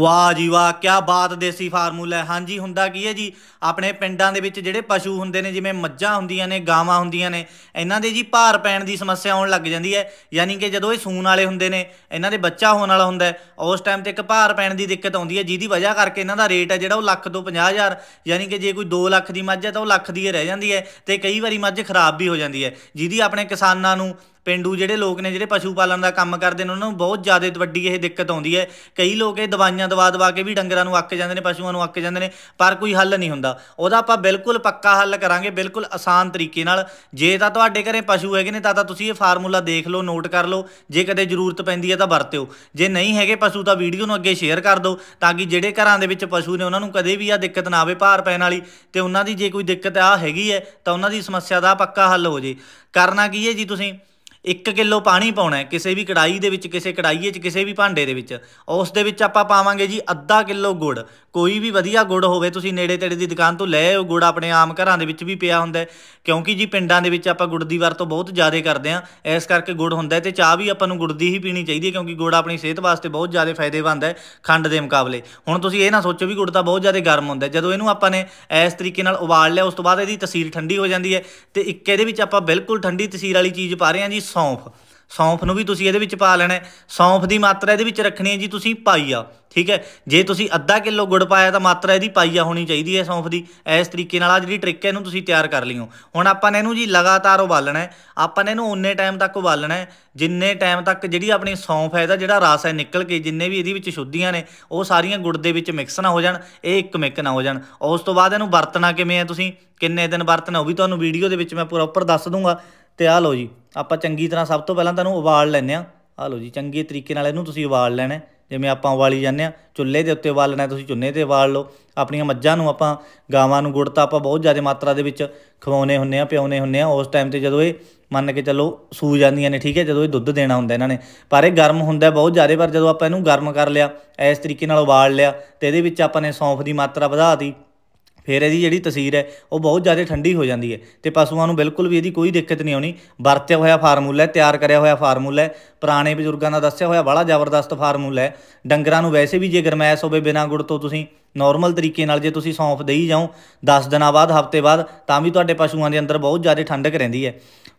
ਵਾਹ ਜੀ ਵਾਹ ਕੀ ਬਾਤ ਦੇਸੀ ਫਾਰਮੂਲਾ ਹੈ ਹਾਂਜੀ ਹੁੰਦਾ ਕੀ ਹੈ ਜੀ ਆਪਣੇ ਪਿੰਡਾਂ ਦੇ ਵਿੱਚ ਜਿਹੜੇ ਪਸ਼ੂ ਹੁੰਦੇ ਨੇ ਜਿਵੇਂ ਮੱਝਾਂ ਹੁੰਦੀਆਂ ਨੇ ਗਾਵਾਂ ਹੁੰਦੀਆਂ ਨੇ ਇਹਨਾਂ ਦੇ ਜੀ ਭਾਰ ਪੈਣ ਦੀ ਸਮੱਸਿਆ ਆਉਣ ਲੱਗ ਜਾਂਦੀ ਹੈ ਯਾਨੀ ਕਿ ਜਦੋਂ ਇਹ ਸੂਣ ਵਾਲੇ ਹੁੰਦੇ ਨੇ ਇਹਨਾਂ ਦੇ ਬੱਚਾ ਹੋਣ ਵਾਲਾ ਹੁੰਦਾ ਉਸ ਟਾਈਮ ਤੇ ਇੱਕ ਭਾਰ ਪੈਣ ਦੀ ਦਿੱਕਤ ਆਉਂਦੀ ਹੈ ਜਿਹਦੀ ਵਜ੍ਹਾ ਕਰਕੇ ਇਹਨਾਂ ਦਾ ਰੇਟ ਹੈ ਜਿਹੜਾ ਉਹ ਲੱਖ ਤੋਂ 50000 ਯਾਨੀ ਕਿ ਜੇ ਕੋਈ 2 ਲੱਖ ਦੀ ਮੱਝ ਹੈ ਤਾਂ ਉਹ ਲੱਖ ਦੀ ਹੀ ਰਹਿ ਜਾਂਦੀ ਹੈ ਤੇ ਕਈ ਵਾਰੀ ਮੱਝ ਖਰਾਬ ਵੀ ਹੋ ਜਾਂਦੀ ਹੈ ਜਿਹਦੀ ਆਪਣੇ ਕਿਸਾਨਾਂ ਨੂੰ ਪਿੰਡੂ ਜਿਹੜੇ ਲੋਕ ਨੇ ਜਿਹੜੇ ਪਸ਼ੂ ਪਾਲਣ ਦਾ ਕੰਮ ਕਰਦੇ ਨੇ ਉਹਨਾਂ ਨੂੰ ਬਹੁਤ ਜ਼ਿਆਦਾ ਵੱਡੀ ਇਹ ਦਿੱਕਤ ਆਉਂਦੀ ਹੈ ਕਈ ਲੋਕ ਇਹ ਦਵਾਈਆਂ ਦਵਾ ਦਵਾ ਕੇ ਵੀ ਡੰਗਰਾਂ ਨੂੰ ਅੱਕ ਜਾਂਦੇ ਨੇ ਪਸ਼ੂਆਂ ਨੂੰ ਅੱਕ ਜਾਂਦੇ ਨੇ ਪਰ ਕੋਈ ਹੱਲ ਨਹੀਂ ਹੁੰਦਾ ਉਹਦਾ ਆਪਾਂ ਬਿਲਕੁਲ ਪੱਕਾ ਹੱਲ ਕਰਾਂਗੇ ਬਿਲਕੁਲ ਆਸਾਨ ਤਰੀਕੇ ਨਾਲ ਜੇ ਤਾਂ ਤੁਹਾਡੇ ਘਰੇ ਪਸ਼ੂ ਹੈਗੇ ਨੇ ਤਾਂ ਤਾਂ ਤੁਸੀਂ ਇਹ ਫਾਰਮੂਲਾ ਦੇਖ ਲਓ ਨੋਟ ਕਰ ਲਓ ਜੇ ਕਦੇ ਜ਼ਰੂਰਤ ਪੈਂਦੀ ਹੈ ਤਾਂ ਵਰਤਿਓ ਜੇ ਨਹੀਂ ਹੈਗੇ ਪਸ਼ੂ ਤਾਂ ਵੀਡੀਓ ਨੂੰ ਅੱਗੇ ਸ਼ੇਅਰ ਕਰ ਦਿਓ ਤਾਂ ਕਿ ਜਿਹੜੇ ਘਰਾਂ ਦੇ ਵਿੱਚ ਪਸ਼ੂ ਨੇ ਉਹਨਾਂ ਨੂੰ ਕਦੇ ਵੀ ਆ ਦਿੱਕਤ ਨਾ ਆਵੇ ਭਾਰ ਪੈਣ ਵਾਲੀ ਤੇ ਉਹਨਾਂ ਦੀ ਜੇ ਕੋਈ ਦਿੱਕਤ ਆ ਹੈਗੀ ਹੈ ਤਾਂ ਉਹਨਾਂ ਦੀ ਸਮੱਸਿਆ ਦਾ ਪੱਕਾ ਹੱਲ ਹੋ ਜੇ ਕਰਨਾ ਕੀ ਹੈ ਜੀ ਤੁਸੀਂ 1 ਕਿਲੋ ਪਾਣੀ ਪਾਉਣਾ ਹੈ ਕਿਸੇ ਵੀ ਕੜਾਈ ਦੇ ਵਿੱਚ ਕਿਸੇ ਕੜਾਈਏ 'ਚ ਕਿਸੇ ਵੀ ਭਾਂਡੇ ਦੇ ਵਿੱਚ ਉਸ ਦੇ ਵਿੱਚ ਆਪਾਂ ਪਾਵਾਂਗੇ ਜੀ ਅੱਧਾ ਕਿਲੋ ਗੁੜ ਕੋਈ ਵੀ ਵਧੀਆ ਗੁੜ ਹੋਵੇ ਤੁਸੀਂ ਨੇੜੇ ਤੇੜੇ ਦੀ ਦੁਕਾਨ ਤੋਂ ਲੈ ਆਓ ਗੁੜ ਆਪਣੇ ਆਮ ਘਰਾਂ ਦੇ ਵਿੱਚ ਵੀ ਪਿਆ ਹੁੰਦਾ ਕਿਉਂਕਿ ਜੀ ਪਿੰਡਾਂ ਦੇ ਵਿੱਚ ਆਪਾਂ ਗੁੜ ਦੀ ਵਰਤੋਂ ਬਹੁਤ ਜ਼ਿਆਦਾ ਕਰਦੇ ਆ ਇਸ ਕਰਕੇ ਗੁੜ ਹੁੰਦਾ ਤੇ ਚਾਹ ਵੀ ਆਪਾਂ ਨੂੰ ਗੁੜ ਦੀ ਹੀ ਪੀਣੀ ਚਾਹੀਦੀ ਹੈ ਕਿਉਂਕਿ ਗੁੜ ਆਪਣੀ ਸਿਹਤ ਵਾਸਤੇ ਬਹੁਤ ਜ਼ਿਆਦਾ ਫਾਇਦੇਮੰਦ ਹੈ ਖੰਡ ਦੇ ਮੁਕਾਬਲੇ ਹੁਣ ਤੁਸੀਂ ਇਹ ਨਾ ਸੋਚੋ ਵੀ ਗੁੜ ਤਾਂ ਬਹੁਤ ਜ਼ਿਆਦਾ ਗਰਮ ਹੁੰਦਾ ਜਦੋਂ ਇਹਨੂੰ ਆਪਾਂ ਨੇ ਇਸ ਤਰੀਕੇ ਨਾਲ ਉਬਾਲ ਲਿਆ ਉਸ ਤੋਂ ਬਾਅਦ ਇਹਦੀ ਤਸੀਰ ਠੰਡੀ ਹੋ ਜਾਂਦੀ ਹੈ ਤੇ ਇੱਕ ਇਹਦੇ ਵਿੱਚ ਆਪਾਂ ਬਿਲਕੁਲ ਠੰਡੀ ਤਸੀਰ ਵਾਲੀ ਚੀਜ਼ ਪਾ ਰਹੇ ਹਾਂ ਜੀ ਸੌਂਫ ਸੌਂਫ ਨੂੰ ਵੀ ਤੁਸੀਂ ਇਹਦੇ ਵਿੱਚ ਪਾ ਲੈਣਾ ਸੌਂਫ ਦੀ ਮਾਤਰਾ ਇਹਦੇ ਵਿੱਚ ਰੱਖਣੀ ਹੈ ਜੀ ਤੁਸੀਂ ਪਾਈ ਆ ਠੀਕ ਹੈ ਜੇ ਤੁਸੀਂ ਅੱਧਾ ਕਿਲੋ ਗੁੜ ਪਾਇਆ ਤਾਂ ਮਾਤਰਾ ਇਹਦੀ ਪਾਈਆ ਹੋਣੀ ਚਾਹੀਦੀ ਹੈ ਸੌਂਫ ਦੀ ਇਸ ਤਰੀਕੇ ਨਾਲ ਆ ਜਿਹੜੀ ਟ੍ਰਿਕ ਹੈ ਇਹਨੂੰ ਤੁਸੀਂ ਤਿਆਰ ਕਰ ਲਿਓ ਹੁਣ ਆਪਾਂ ਨੇ ਇਹਨੂੰ ਜੀ ਲਗਾਤਾਰ ਉਬਾਲਣਾ ਹੈ ਆਪਾਂ ਨੇ ਇਹਨੂੰ ਉਨੇ ਟਾਈਮ ਤੱਕ ਉਬਾਲਣਾ ਹੈ ਜਿੰਨੇ ਟਾਈਮ ਤੱਕ ਜਿਹੜੀ ਆਪਣੀ ਸੌਂਫ ਹੈ ਇਹਦਾ ਜਿਹੜਾ ਰਸ ਹੈ ਨਿਕਲ ਕੇ ਜਿੰਨੇ ਵੀ ਇਹਦੇ ਵਿੱਚ ਸ਼ੁੱਧੀਆਂ ਨੇ ਉਹ ਸਾਰੀਆਂ ਗੁੜ ਦੇ ਵਿੱਚ ਮਿਕਸ ਨਾ ਹੋ ਜਾਣ ਇਹ ਇੱਕ ਮਿਕ ਨਾ ਹੋ ਜਾਣ ਉਸ ਤੋਂ ਬਾਅਦ ਇਹਨੂੰ ਵਰਤਣਾ ਕਿਵੇਂ ਹੈ ਤੁਸੀਂ ਕਿੰਨੇ ਦਿਨ ਵਰਤਣਾ ਉਹ ਵੀ ਤੁਹਾਨੂੰ ਵੀਡੀਓ ਦੇ ਵਿੱਚ ਮੈਂ ਪ੍ਰੋਪਰ ਦੱਸ ਦੂੰਗਾ ਤੇ ਆ ਲਓ ਜੀ ਆਪਾਂ ਚੰਗੀ ਤਰ੍ਹਾਂ ਸਭ ਤੋਂ ਪਹਿਲਾਂ ਤੁਹਾਨੂੰ ਉਬਾਲ ਲੈਣੇ ਆ ਆ ਲਓ ਜੀ ਚੰਗੇ ਤਰੀਕੇ ਨਾਲ ਇਹਨੂੰ ਤੁਸੀਂ ਉਬਾਲ ਲੈਣਾ ਜਿਵੇਂ ਆਪਾਂ ਉਬਾਲੀ ਜਾਂਦੇ ਆ ਚੁੱਲ੍ਹੇ ਦੇ ਉੱਤੇ ਉਬਾਲਣਾ ਤੁਸੀਂ ਚੁੱਲ੍ਹੇ ਤੇ ਉਬਾਲ ਲਓ ਆਪਣੀਆਂ ਮੱਝਾਂ ਨੂੰ ਆਪਾਂ ਗਾਵਾਂ ਨੂੰ ਗੁੜ ਤਾਂ ਆਪਾਂ ਬਹੁਤ ਜ਼ਿਆਦਾ ਮਾਤਰਾ ਦੇ ਵਿੱਚ ਖਵਾਉਨੇ ਹੁੰਨੇ ਆ ਪਿਉਨੇ ਹੁੰਨੇ ਆ ਉਸ ਟਾਈਮ ਤੇ ਜਦੋਂ ਇਹ ਮੰਨ ਕੇ ਚੱਲੋ ਸੂ ਜਾਂਦੀਆਂ ਨੇ ਠੀਕ ਹੈ ਜਦੋਂ ਇਹ ਦੁੱਧ ਦੇਣਾ ਹੁੰਦਾ ਇਹਨਾਂ ਨੇ ਪਰ ਇਹ ਗਰਮ ਹੁੰਦਾ ਬਹੁਤ ਜ਼ਿਆਦਾ ਪਰ ਜਦੋਂ ਆਪਾਂ ਇਹਨੂੰ ਗਰਮ ਕਰ ਲਿਆ ਇਸ ਤਰੀਕੇ ਨਾਲ ਉਬਾਲ ਲਿਆ ਤੇ ਇਹਦੇ ਵਿੱਚ ਆਪਾਂ ਨੇ ਸੌਂਫ ਦੀ ਮਾਤਰਾ ਵਧਾ ਦਿੱਤੀ ਫਿਰ ਇਹਦੀ ਜਿਹੜੀ ਤਸਵੀਰ ਹੈ ਉਹ ਬਹੁਤ ਜ਼ਿਆਦਾ ਠੰਡੀ ਹੋ ਜਾਂਦੀ ਹੈ ਤੇ ਪਸ਼ੂਆਂ ਨੂੰ ਬਿਲਕੁਲ ਵੀ ਇਹਦੀ ਕੋਈ ਦਿੱਕਤ ਨਹੀਂ ਆਉਣੀ ਵਰਤਿਆ ਹੋਇਆ ਫਾਰਮੂਲਾ ਹੈ ਤਿਆਰ ਕਰਿਆ ਹੋਇਆ ਫਾਰਮੂਲਾ ਹੈ ਪੁਰਾਣੇ ਬਜ਼ੁਰਗਾਂ ਦਾ ਦੱਸਿਆ ਹੋਇਆ ਬੜਾ ਜ਼ਬਰਦਸਤ ਫਾਰਮੂਲਾ ਹੈ ਡੰਗਰਾਂ ਨੂੰ ਵੈਸੇ ਵੀ ਜੇ ਗਰਮੈਸ਼ ਹੋਵੇ ਬਿਨਾਂ ਗੁੜ ਤੋਂ ਤੁਸੀਂ ਨਾਰਮਲ ਤਰੀਕੇ ਨਾਲ ਜੇ ਤੁਸੀਂ ਸੌਂਫ ਦੇਈ ਜਾਓ 10 ਦਿਨਾਂ ਬਾਅਦ ਹਫਤੇ ਬਾਅਦ ਤਾਂ ਵੀ ਤੁਹਾਡੇ ਪਸ਼ੂਆਂ ਦੇ ਅੰਦਰ ਬਹੁਤ ਜ਼ਿਆਦਾ ਠੰਡਕ ਰਹਿੰਦੀ ਹੈ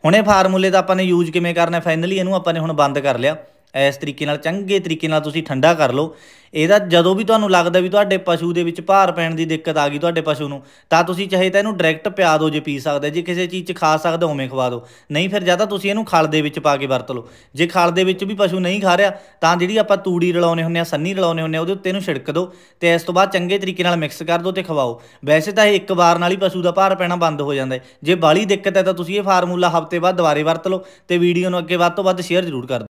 ਹੁਣੇ ਫਾਰਮੂਲੇ ਦਾ ਆਪਾਂ ਨੇ ਯੂਜ਼ ਕਿਵੇਂ ਕਰਨਾ ਫਾਈਨਲੀ ਇਹਨੂੰ ਆਪਾਂ ਨੇ ਹੁਣ ਬੰਦ ਕਰ ਲਿਆ ਇਸ ਤਰੀਕੇ ਨਾਲ ਚੰਗੇ ਤਰੀਕੇ ਨਾਲ ਤੁਸੀਂ ਠੰਡਾ ਕਰ ਲਓ ਇਹਦਾ ਜਦੋਂ ਵੀ ਤੁਹਾਨੂੰ ਲੱਗਦਾ ਵੀ ਤੁਹਾਡੇ ਪਸ਼ੂ ਦੇ ਵਿੱਚ ਭਾਰ ਪੈਣ ਦੀ ਦਿੱਕਤ ਆ ਗਈ ਤੁਹਾਡੇ ਪਸ਼ੂ ਨੂੰ ਤਾਂ ਤੁਸੀਂ ਚਾਹੇ ਤਾਂ ਇਹਨੂੰ ਡਾਇਰੈਕਟ ਪਿਆ ਦਿਓ ਜੇ ਪੀ ਸਕਦਾ ਜੇ ਕਿਸੇ ਚੀਜ਼ 'ਚ ਖਾ ਸਕਦਾ ਉਵੇਂ ਖਵਾ ਦਿਓ ਨਹੀਂ ਫਿਰ ਜਾਂ ਤਾਂ ਤੁਸੀਂ ਇਹਨੂੰ ਖਲ ਦੇ ਵਿੱਚ ਪਾ ਕੇ ਵਰਤ ਲਓ ਜੇ ਖਲ ਦੇ ਵਿੱਚ ਵੀ ਪਸ਼ੂ ਨਹੀਂ ਖਾ ਰਿਹਾ ਤਾਂ ਜਿਹੜੀ ਆਪਾਂ ਤੂੜੀ ਰਲਾਉਨੇ ਹੁੰਨੇ ਆ ਸੰਨੀ ਰਲਾਉਨੇ ਹੁੰਨੇ ਆ ਉਹਦੇ ਉੱਤੇ ਇਹਨੂੰ ਛਿੜਕ ਦਿਓ ਤੇ ਇਸ ਤੋਂ ਬਾਅਦ ਚੰਗੇ ਤਰੀਕੇ ਨਾਲ ਮਿਕਸ ਕਰ ਦਿਓ ਤੇ ਖਵਾਓ ਵੈਸੇ ਤਾਂ ਇਹ ਇੱਕ ਵਾਰ ਨਾਲ ਹੀ ਪਸ਼ੂ ਦਾ ਭਾਰ ਪੈਣਾ ਬੰਦ ਹੋ ਜਾਂਦਾ ਜੇ ਬਾਲੀ ਦਿੱਕਤ ਹੈ ਤਾਂ ਤੁਸੀਂ ਇਹ ਫਾਰਮੂਲਾ ਹਫ਼ਤੇ ਬਾਅਦ ਦੁਬਾਰੇ ਵਰਤ ਲਓ ਤੇ ਵੀਡੀਓ ਨੂੰ ਅੱਗੇ ਵੱਧ ਤੋਂ ਵੱਧ ਸ਼ੇਅਰ ਜ਼ਰੂਰ ਕਰ